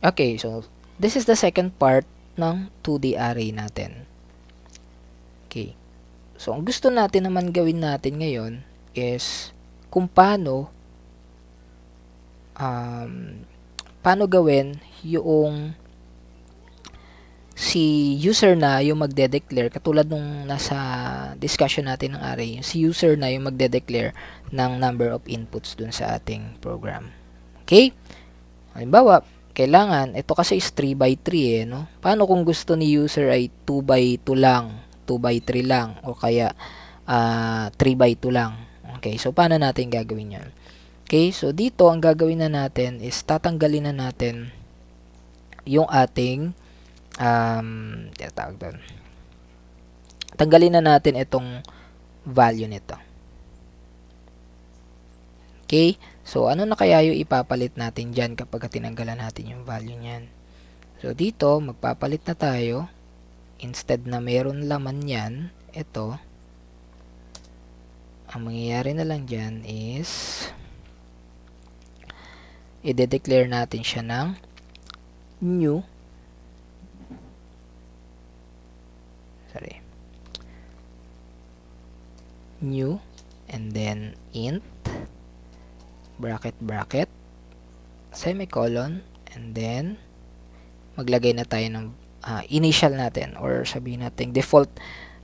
Okay, so this is the second part ng 2D array natin. Okay. So, ang gusto natin naman gawin natin ngayon is kung paano um, paano gawin yung si user na yung magde-declare katulad nung nasa discussion natin ng array si user na yung magde-declare ng number of inputs dun sa ating program okay halimbawa kailangan, ito kasi is 3 by 3 eh, no? Paano kung gusto ni user ay 2 by 2 lang, 2 by 3 lang, o kaya uh, ah, 3 by 2 lang? Okay, so paano natin gagawin yan? Okay, so dito ang gagawin na natin is tatanggalin na natin yung ating um, tawag doon. Tanggalin na natin itong value nito. Okay? So, ano na kaya yung ipapalit natin dyan kapag tinanggalan natin yung value niyan? So, dito, magpapalit na tayo. Instead na meron laman yan, ito, ang mangyayari na lang dyan is i-declare natin siya ng new sorry new and then int bracket bracket semicolon and then maglagay na tayo ng uh, initial natin or sabihin natin default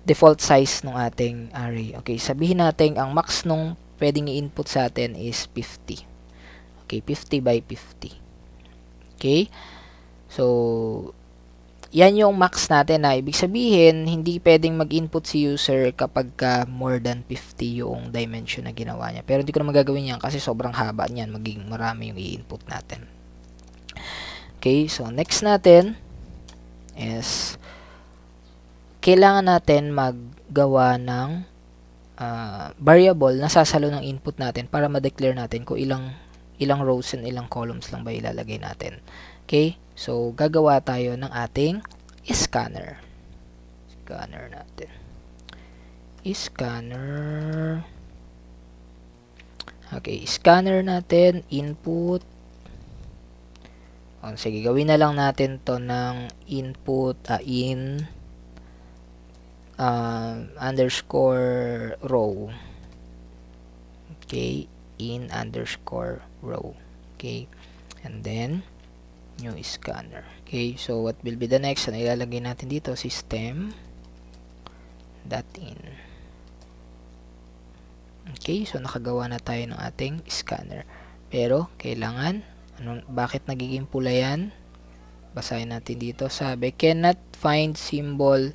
default size ng ating array. Okay, sabihin natin ang max nung pwedeng i-input sa atin is 50. Okay, 50 by 50. Okay? So, yan yung max natin na ibig sabihin hindi pwedeng mag-input si user kapag ka more than 50 yung dimension na ginawa niya. Pero hindi ko na magagawin yan kasi sobrang haba niyan, magiging marami yung i-input natin. Okay, so next natin is kailangan natin maggawa ng uh, variable na sasalo ng input natin para ma-declare natin kung ilang ilang rows and ilang columns lang ba ilalagay natin. Okay? So, gagawa tayo ng ating scanner. Scanner natin. Scanner. Okay, scanner natin, input. O, sige, gawin na lang natin to ng input, uh, in, uh, underscore row. Okay, in underscore row. Okay, and then, new scanner. Okay, so what will be the next? Ano ilalagay natin dito? System dot in. Okay, so nakagawa na tayo ng ating scanner. Pero, kailangan, anong, bakit nagiging pula yan? Basahin natin dito. Sabi, cannot find symbol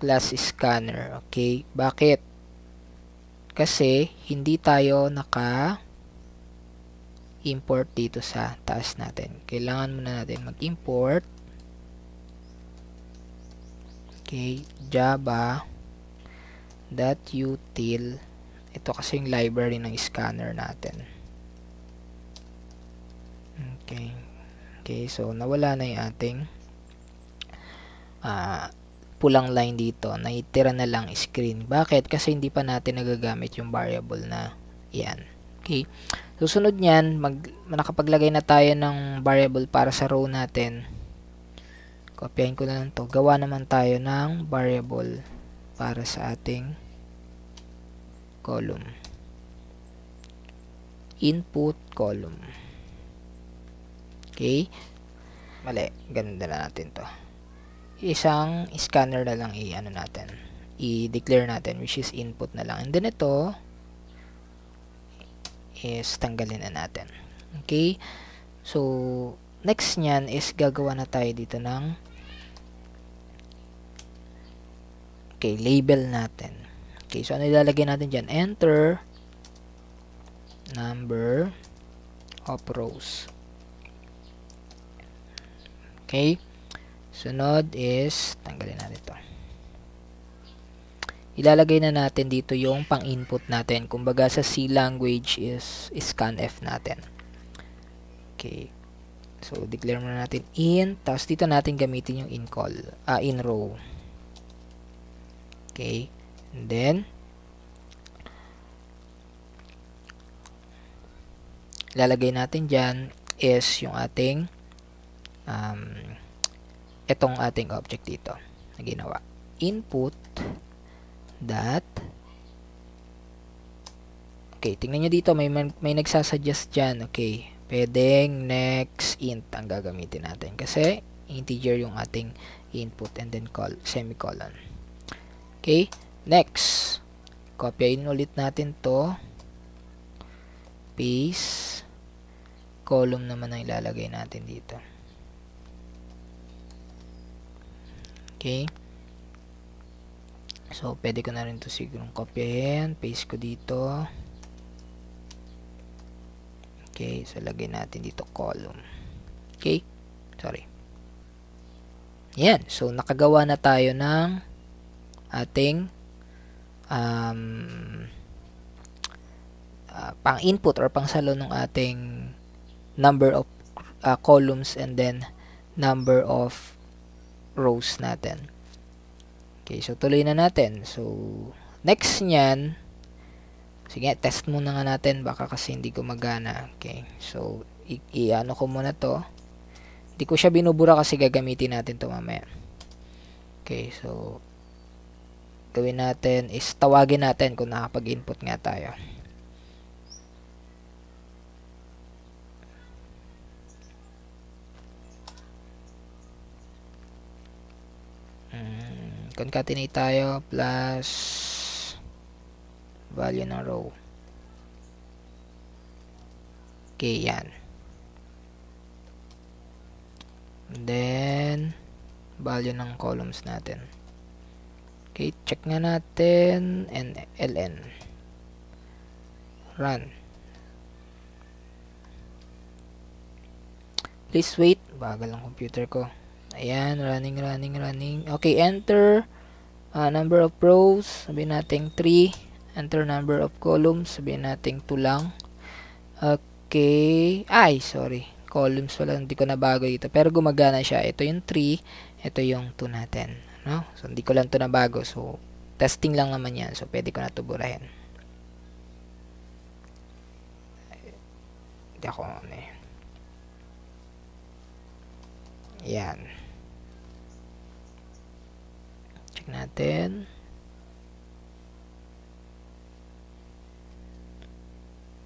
plus scanner. Okay, bakit? Kasi, hindi tayo naka import dito sa taas natin. Kailangan muna natin mag-import. Okay, java.util. Ito kasi yung library ng scanner natin. Okay. Okay, so nawala na yung ating uh, pulang line dito. Naitira na lang screen. Bakit? Kasi hindi pa natin nagagamit yung variable na yan. Okay. Susunod niyan, mag, nakapaglagay na tayo ng variable para sa row natin. Kopyahin ko na lang to. Gawa naman tayo ng variable para sa ating column. Input column. Okay? Mali. ganda na natin to. Isang scanner na lang i-ano natin. I-declare natin which is input na lang. And then ito, is tanggalin na natin. Okay? So, next nyan is gagawa na tayo dito ng okay, label natin. Okay, so ano ilalagay natin dyan? Enter number of rows. Okay? Sunod is, tanggalin natin ito ilalagay na natin dito yung pang-input natin. Kumbaga sa C language is, scanf natin. Okay. So, declare muna natin in. Tapos dito natin gamitin yung in call. uh, in row. Okay. And then, lalagay natin diyan is yung ating um, itong ating object dito na ginawa. Input that Okay, tingnan nyo dito, may, may nagsasuggest dyan. Okay, pwedeng next int ang gagamitin natin. Kasi integer yung ating input and then call, semicolon. Okay, next. Copyin ulit natin to. Paste. Column naman ang ilalagay natin dito. Okay. So, pwede ko na rin to sigurong kopyahin. Paste ko dito. Okay. So, lagay natin dito column. Okay. Sorry. Yan. So, nakagawa na tayo ng ating um, uh, ah, pang-input or pang-salo ng ating number of uh, columns and then number of rows natin. Okay, so tuloy na natin. So, next niyan, sige, test muna nga natin. Baka kasi hindi gumagana. Okay, so, i-ano ko muna to. Hindi ko siya binubura kasi gagamitin natin to mamaya. Okay, so, gawin natin is tawagin natin kung nakapag-input nga tayo. concatenate tayo plus value ng row okay yan And then value ng columns natin okay check nga natin and ln run please wait bagal ang computer ko Ayan, running, running, running. Okay, enter. Uh, number of rows, sabihin natin 3. Enter number of columns, sabihin natin 2 lang. Okay. Ay, sorry. Columns wala, hindi ko nabago dito. Pero gumagana siya. Ito yung 3, ito yung 2 natin. No? So, hindi ko lang 'to nabago. So, testing lang naman yan. So, pwede ko na ito burahin. Hindi ako, ano eh. Yan. Check natin.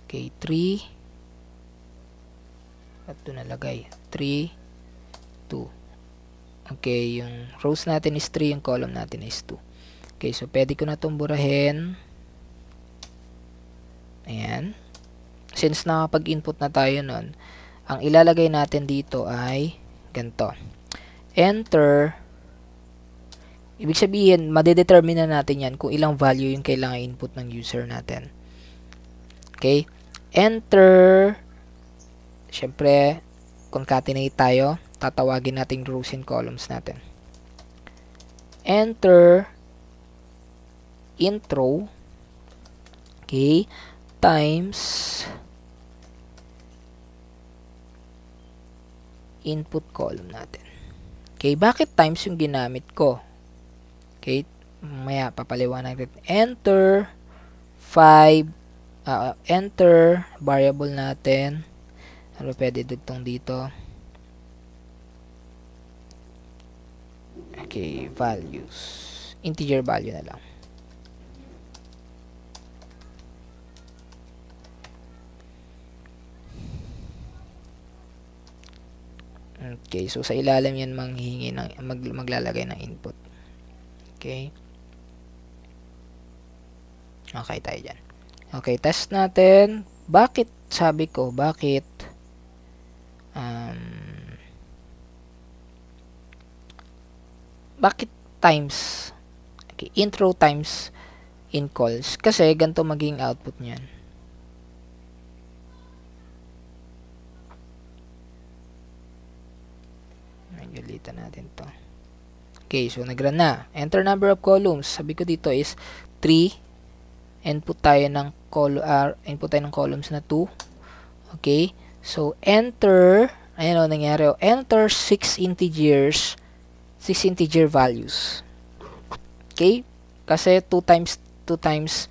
Okay, 3. At doon nalagay. 3, 2. Okay, yung rows natin is 3, yung column natin is 2. Okay, so pwede ko na itong burahin. Ayan. Since na pag input na tayo nun, ang ilalagay natin dito ay ganito. Enter. Ibig sabihin, madedetermine na natin yan kung ilang value yung kailangan input ng user natin. Okay? Enter. Siyempre, concatenate tayo. Tatawagin natin rows and columns natin. Enter. Intro. Okay? Times. Times input column natin. Okay, bakit times yung ginamit ko? Okay, maya papaliwanag natin. Enter 5 uh, ah, enter variable natin. Ano pwede dugtong dito? Okay, values. Integer value na lang. Okay, so sa ilalim yan manghihingi ng mag, maglalagay ng input. Okay. Okay tayo diyan. Okay, test natin. Bakit sabi ko bakit um, bakit times okay, intro times in calls kasi ganito maging output niyan. Galitan natin to. Okay, so nagrun na. Enter number of columns. Sabi ko dito is 3. Input tayo ng, col uh, input tayo ng columns na 2. Okay. So, enter. Ayan o, nangyari o. Enter 6 integers. 6 integer values. Okay? Kasi 2 times 2 times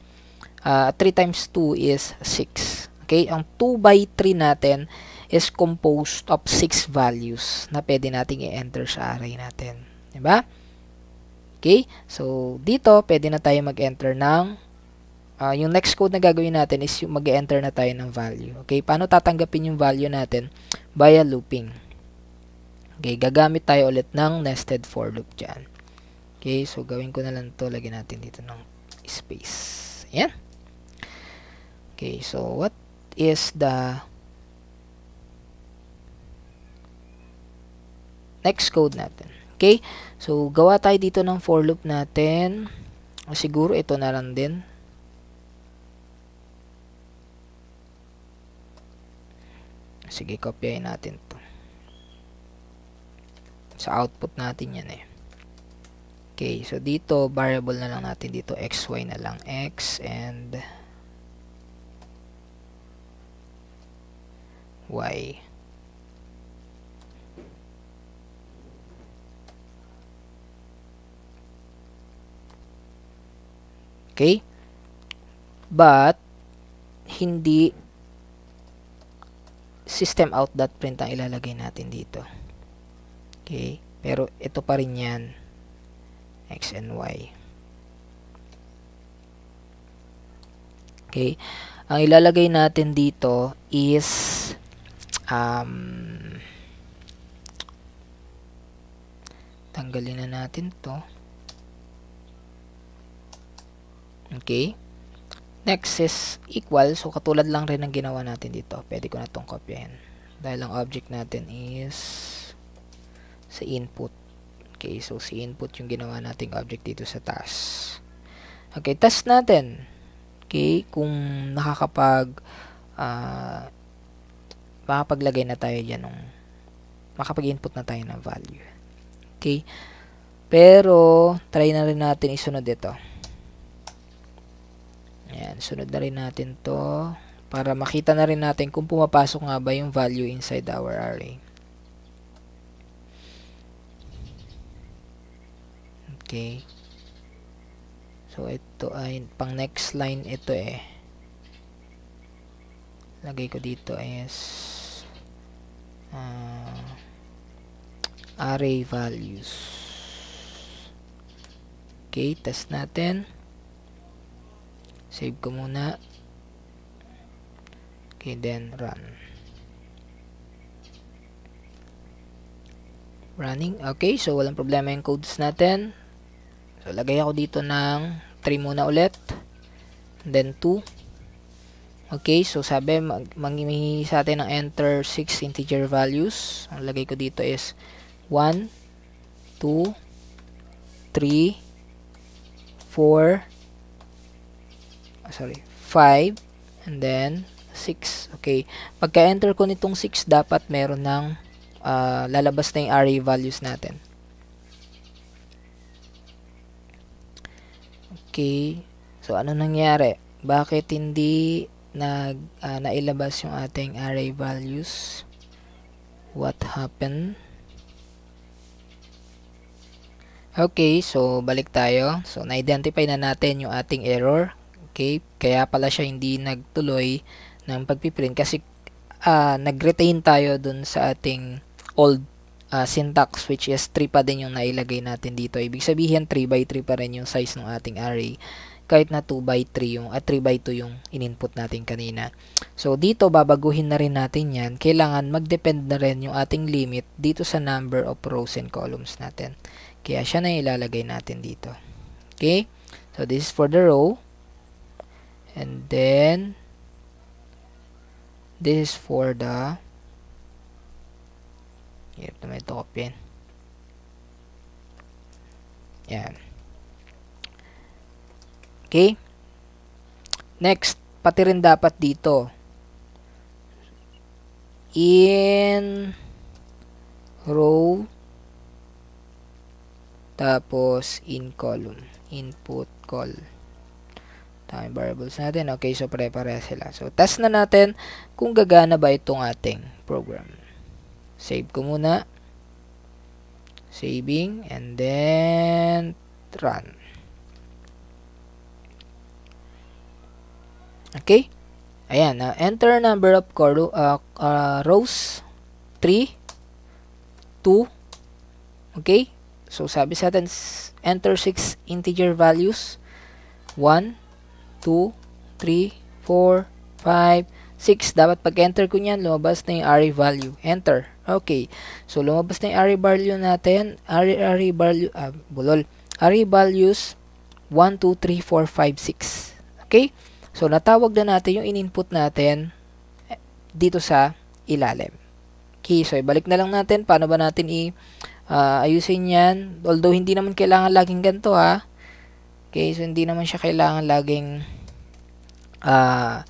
uh, ah, 3 times 2 is 6. Okay? Ang 2 by 3 natin is composed of 6 values na pwede nating i-enter sa array natin. ba? Diba? Okay? So, dito, pwede na tayo mag-enter ng uh, yung next code na gagawin natin is yung mag-enter na tayo ng value. Okay? Paano tatanggapin yung value natin? By looping. Okay? Gagamit tayo ulit ng nested for loop dyan. Okay? So, gawin ko na lang to Lagyan natin dito ng space. Ayan. Okay, so what is the next code natin. Okay? So, gawa tayo dito ng for loop natin. Siguro ito na lang din. Sige, kopyahin natin to. Sa output natin yan eh. Okay, so dito, variable na lang natin dito. X, Y na lang. X and Y. Okay? But, hindi system out print ang ilalagay natin dito. Okay? Pero, ito pa rin yan. X and Y. Okay? Ang ilalagay natin dito is um, tanggalin na natin to Okay? Next is equal. So, katulad lang rin ng ginawa natin dito. Pwede ko na itong kopyahin. Dahil ang object natin is sa input. Okay, so si input yung ginawa nating object dito sa task. Okay, Test natin. Okay, kung nakakapag uh, makapaglagay na tayo dyan ng makapag-input na tayo ng value. Okay, pero try na rin natin isunod ito. Ayan, sunod na rin natin to para makita na rin natin kung pumapasok nga ba yung value inside our array. Okay. So, ito ay pang next line ito eh. Lagay ko dito is uh, array values. Okay, test natin. Save ko muna. Okay, then run. Running. Okay, so walang problema yung codes natin. So, lagay ako dito ng 3 muna ulit. And then 2. Okay, so sabi, mangingi sa atin ng enter 6 integer values. Ang lagay ko dito is 1, 2, 3, 4, sorry, 5 and then 6. Okay. Pagka-enter ko nitong 6, dapat meron ng uh, lalabas na yung array values natin. Okay. So, ano nangyari? Bakit hindi nag, uh, nailabas yung ating array values? What happened? Okay, so balik tayo. So, na-identify na natin yung ating error. Okay? Kaya pala siya hindi nagtuloy ng pagpiprint kasi uh, nag-retain tayo dun sa ating old uh, syntax which is 3 pa din yung nailagay natin dito. Ibig sabihin 3 by 3 pa rin yung size ng ating array kahit na 2 by 3 yung at ah, 3 by 2 yung ininput natin kanina. So dito babaguhin na rin natin 'yan. Kailangan mag-depend na rin yung ating limit dito sa number of rows and columns natin. Kaya siya na ilalagay natin dito. Okay? So this is for the row and then this is for the hirap naman ito kopyan yan okay next pati rin dapat dito in row tapos in column input column Tama variables natin. Okay, so pare-pareha sila. So, test na natin kung gagana ba itong ating program. Save ko muna. Saving. And then, run. Okay. Ayan. Uh, enter number of uh, uh, rows. 3. 2. Okay. So, sabi sa atin, enter 6 integer values. 1. 2, 3, 4, 5, 6. Dapat pag-enter ko niyan, lumabas na yung array value. Enter. Okay. So, lumabas na yung array value natin. Array, array value, ah, bulol. Array values, 1, 2, 3, 4, 5, 6. Okay? So, natawag na natin yung in-input natin dito sa ilalim. Okay, so ibalik na lang natin paano ba natin i uh, ayusin yan. Although hindi naman kailangan laging ganito ha. Ah. Okay, so hindi naman siya kailangan laging uh,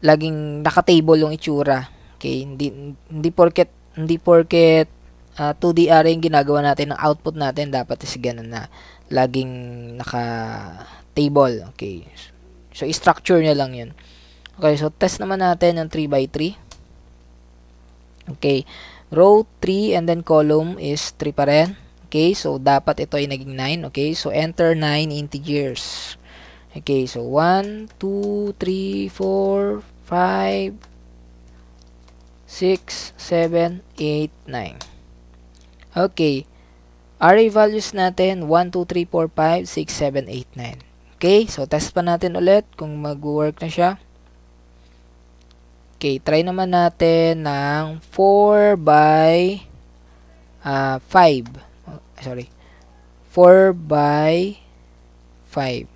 laging naka-table yung itsura. Okay, hindi hindi porket hindi porket uh, 2D array yung ginagawa natin ng output natin dapat is ganun na laging naka-table. Okay. So i-structure niya lang 'yun. Okay, so test naman natin yung 3 by 3. Okay. Row 3 and then column is 3 pa rin. Okay, so dapat ito ay naging 9. Okay, so enter 9 integers. Okay, so 1, 2, 3, 4, 5, 6, 7, 8, 9. Okay, array values natin 1, 2, 3, 4, 5, 6, 7, 8, 9. Okay, so test pa natin ulit kung mag-work na siya. Okay, try naman natin ng 4 by uh, ah, 5. Ah, sorry, 4 by 5.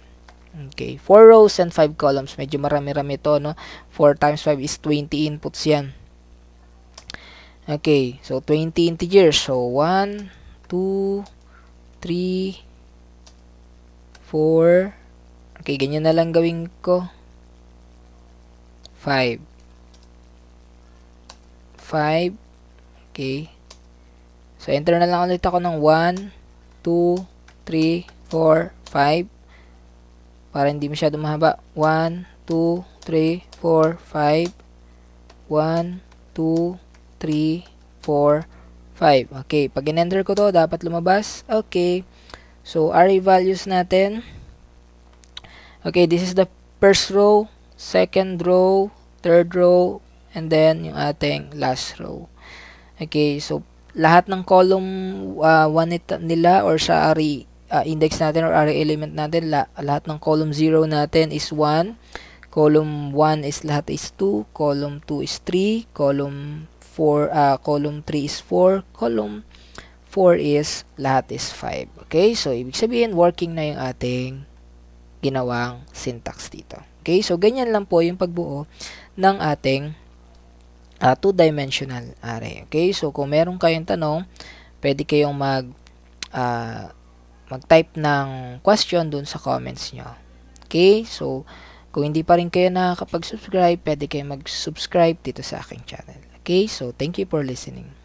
Okay, 4 rows and 5 columns. Medyo marami-rami to no? 4 times 5 is 20 inputs yan. Okay, so 20 integers. So, 1, 2, 3, 4. Okay, ganyan na lang gawin ko. 5. 5. Okay. So, enter na lang ulit ako ng 1, 2, 3, 4, 5. Para hindi masyado mahaba. 1, 2, 3, 4, 5. 1, 2, 3, 4, 5. Okay, pag in-enter ko to, dapat lumabas. Okay. So, array values natin. Okay, this is the first row, second row, third row, and then yung ating last row. Okay, so lahat ng column uh, nila or sa array uh, index natin or array element natin, la lahat ng column 0 natin is 1. Column 1 is lahat is 2. Column 2 is 3. Column 4, uh, column 3 is 4. Column 4 is lahat is 5. Okay? So, ibig sabihin, working na yung ating ginawang syntax dito. Okay? So, ganyan lang po yung pagbuo ng ating uh, two-dimensional array. Okay? So, kung meron kayong tanong, pwede kayong mag, uh, mag-type ng question dun sa comments nyo. Okay? So, kung hindi pa rin kayo nakakapag-subscribe, pwede kayong mag-subscribe dito sa aking channel. Okay? So, thank you for listening.